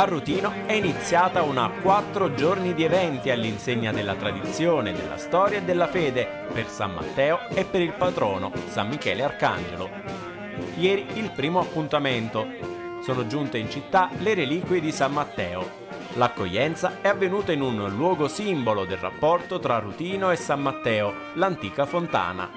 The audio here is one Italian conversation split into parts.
A Rutino è iniziata una quattro giorni di eventi all'insegna della tradizione, della storia e della fede per San Matteo e per il patrono San Michele Arcangelo. Ieri il primo appuntamento. Sono giunte in città le reliquie di San Matteo. L'accoglienza è avvenuta in un luogo simbolo del rapporto tra Rutino e San Matteo, l'antica fontana.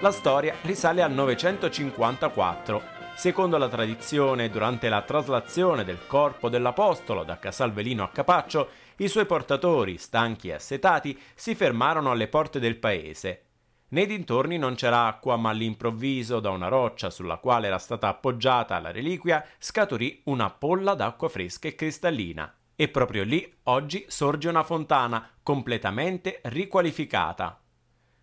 La storia risale al 954 Secondo la tradizione, durante la traslazione del corpo dell'Apostolo da Casalvelino a Capaccio, i suoi portatori, stanchi e assetati, si fermarono alle porte del paese. Nei dintorni non c'era acqua, ma all'improvviso, da una roccia sulla quale era stata appoggiata la reliquia, scaturì una polla d'acqua fresca e cristallina. E proprio lì oggi sorge una fontana completamente riqualificata.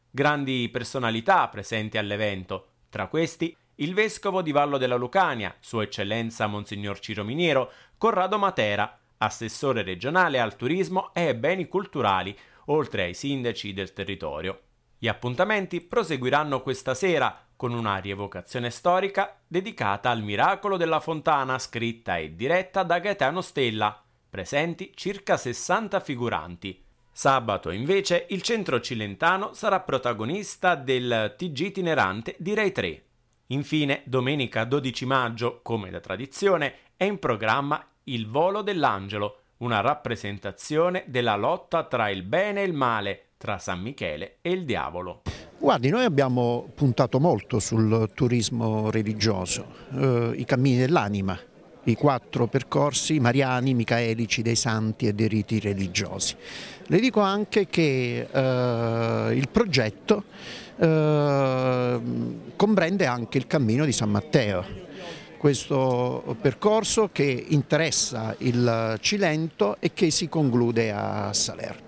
Grandi personalità presenti all'evento, tra questi il vescovo di Vallo della Lucania, Sua Eccellenza Monsignor Ciro Miniero, Corrado Matera, assessore regionale al turismo e ai beni culturali, oltre ai sindaci del territorio. Gli appuntamenti proseguiranno questa sera con una rievocazione storica dedicata al miracolo della fontana scritta e diretta da Gaetano Stella, presenti circa 60 figuranti. Sabato invece il centro cilentano sarà protagonista del TG itinerante di Rai 3 Infine, domenica 12 maggio, come da tradizione, è in programma Il volo dell'angelo, una rappresentazione della lotta tra il bene e il male, tra San Michele e il diavolo. Guardi, noi abbiamo puntato molto sul turismo religioso, eh, i cammini dell'anima, i quattro percorsi mariani, micaelici, dei santi e dei riti religiosi. Le dico anche che eh, il progetto eh, comprende anche il cammino di San Matteo, questo percorso che interessa il Cilento e che si conclude a Salerno.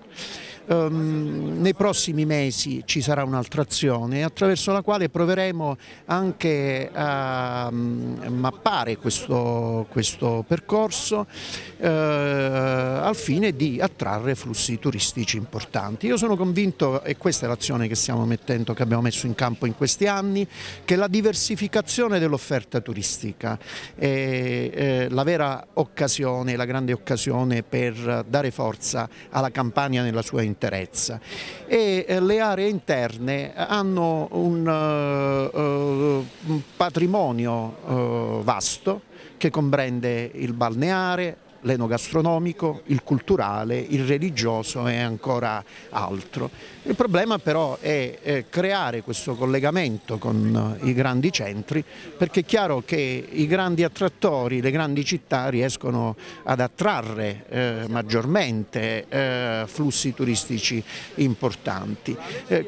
Um, nei prossimi mesi ci sarà un'altra azione attraverso la quale proveremo anche a mm, mappare questo, questo percorso uh, al fine di attrarre flussi turistici importanti. Io sono convinto, e questa è l'azione che, che abbiamo messo in campo in questi anni, che la diversificazione dell'offerta turistica è eh, la vera occasione, la grande occasione per dare forza alla Campania nella sua interezza interezza e eh, le aree interne hanno un eh, eh, patrimonio vasto che comprende il balneare, l'enogastronomico, il culturale, il religioso e ancora altro. Il problema però è creare questo collegamento con eh, i grandi centri perché è chiaro che i grandi attrattori, le grandi città riescono ad attrarre eh, maggiormente eh, flussi turistici importanti.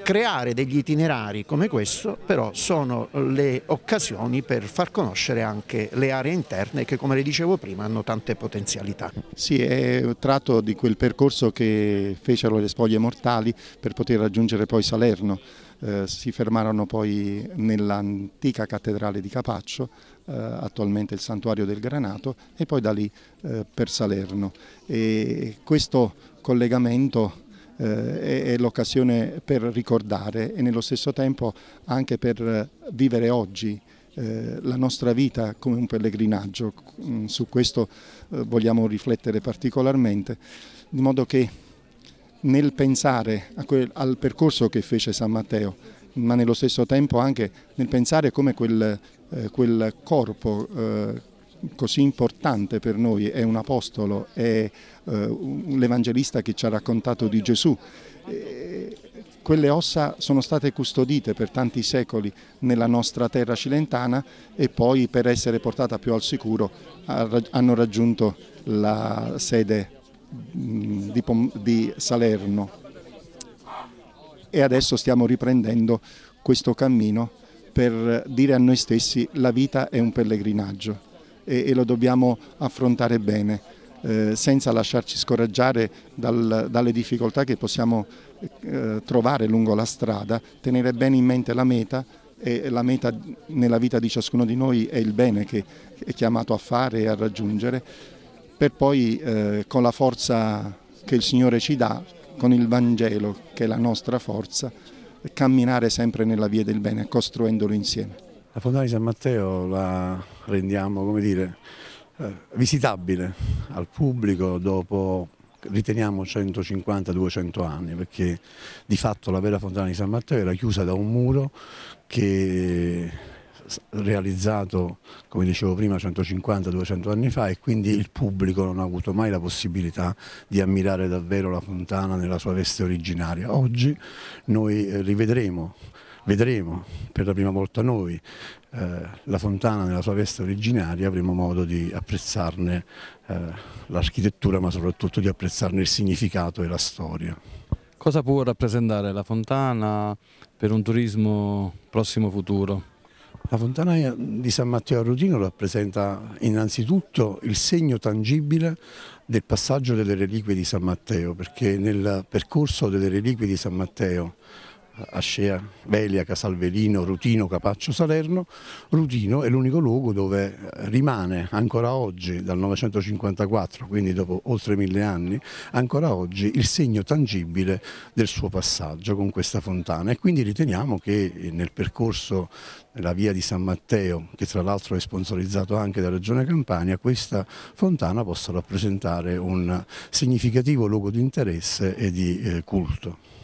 creare degli itinerari come questo però sono le occasioni per far conoscere anche le aree interne che come le dicevo prima hanno tante potenzialità realtà. Sì, è tratto di quel percorso che fecero le spoglie mortali per poter raggiungere poi Salerno. Eh, si fermarono poi nell'antica cattedrale di Capaccio, eh, attualmente il santuario del Granato, e poi da lì eh, per Salerno. E questo collegamento eh, è, l'occasione per ricordare e nello stesso tempo anche per vivere oggi eh, la nostra vita come un pellegrinaggio, mm, su questo eh, vogliamo riflettere particolarmente, in modo che nel pensare quel, al percorso che fece San Matteo, ma nello stesso tempo anche nel pensare come quel, eh, quel corpo così importante per noi è un apostolo, è l'evangelista che ci ha raccontato di Gesù. Quelle ossa sono state custodite per tanti secoli nella nostra terra cilentana e poi per essere portata più al sicuro hanno raggiunto la sede mm, di, Salerno e adesso stiamo riprendendo questo cammino per dire a noi stessi la vita è un pellegrinaggio e lo dobbiamo affrontare bene eh, senza lasciarci scoraggiare dal, dalle difficoltà che possiamo eh, trovare lungo la strada, tenere bene in mente la meta e la meta nella vita di ciascuno di noi è il bene che è chiamato a fare e a raggiungere, per poi eh, con la forza che il Signore ci dà, con il Vangelo che è la nostra forza, camminare sempre nella via del bene, costruendolo insieme. La Fondale di San Matteo la rendiamo, come dire, eh, visitabile al pubblico dopo riteniamo 150-200 anni perché di fatto la vera fontana di San Matteo era chiusa da un muro che realizzato come dicevo prima 150-200 anni fa e quindi il pubblico non ha avuto mai la possibilità di ammirare davvero la fontana nella sua veste originaria. Oggi noi eh, rivedremo vedremo per la prima volta noi eh, la fontana nella sua veste originaria, avremo modo di apprezzarne eh, l'architettura ma soprattutto di apprezzarne il significato e la storia. Cosa può rappresentare la fontana per un turismo prossimo futuro? La fontana di San Matteo a Rutino rappresenta innanzitutto il segno tangibile del passaggio delle reliquie di San Matteo, perché nel percorso delle reliquie di San Matteo Ascea, Belia, Casalvelino, Rutino, Capaccio, Salerno, Rutino è l'unico luogo dove rimane ancora oggi, dal 954, quindi dopo oltre mille anni, ancora oggi il segno tangibile del suo passaggio con questa fontana e quindi riteniamo che nel percorso della via di San Matteo, che tra l'altro è sponsorizzato anche da Regione Campania, questa fontana possa rappresentare un significativo luogo di interesse e di eh, culto.